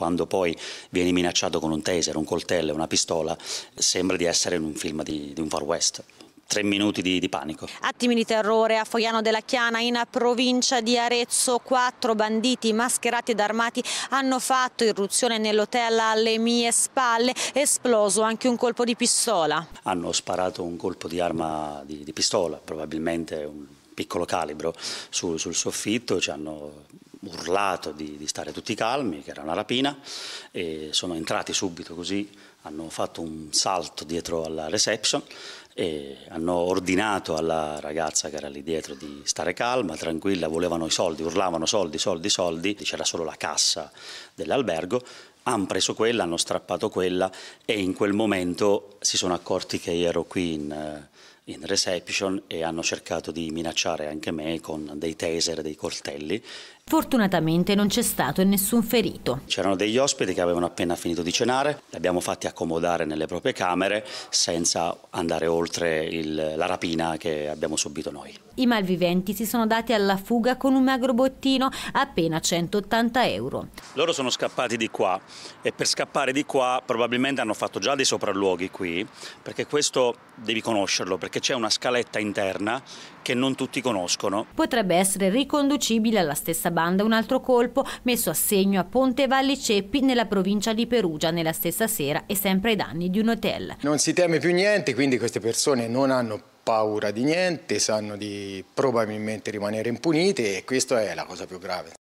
quando poi vieni minacciato con un taser, un coltello, una pistola, sembra di essere in un film di, di un Far West tre minuti di, di, panico. Attimi di terrore a Foiano della Chiana in provincia di Arezzo. Quattro banditi mascherati ed armati hanno fatto irruzione nell'hotel alle mie spalle. Esploso anche un colpo di pistola. Hanno sparato un colpo di arma di, di pistola, probabilmente un piccolo calibro sul, sul soffitto, ci hanno urlato di, di, stare tutti calmi, che era una rapina, e sono entrati subito così, hanno fatto un salto dietro alla reception, e hanno ordinato alla ragazza che era lì dietro di stare calma, tranquilla, volevano i soldi, urlavano soldi, soldi, soldi, c'era solo la cassa dell'albergo, hanno preso quella, hanno strappato quella e in quel momento si sono accorti che io ero qui in, eh, in reception e hanno cercato di minacciare anche me con dei taser, dei coltelli Fortunatamente non c'è stato nessun ferito. C'erano degli ospiti che avevano appena finito di cenare, li abbiamo fatti accomodare nelle proprie camere senza andare oltre il, la rapina che abbiamo subito noi. I malviventi si sono dati alla fuga con un magro bottino appena 180 euro. Loro sono scappati di qua e per scappare di qua probabilmente hanno fatto già dei sopralluoghi qui perché questo devi conoscerlo perché c'è una scaletta interna che non tutti conoscono. Potrebbe essere riconducibile alla stessa banca banda un altro colpo messo a segno a Ponte Valli Ceppi nella provincia di Perugia nella stessa sera e sempre ai danni di un hotel. Non si teme più niente, quindi queste persone non hanno paura di niente, sanno di probabilmente rimanere impunite e questa è la cosa più grave.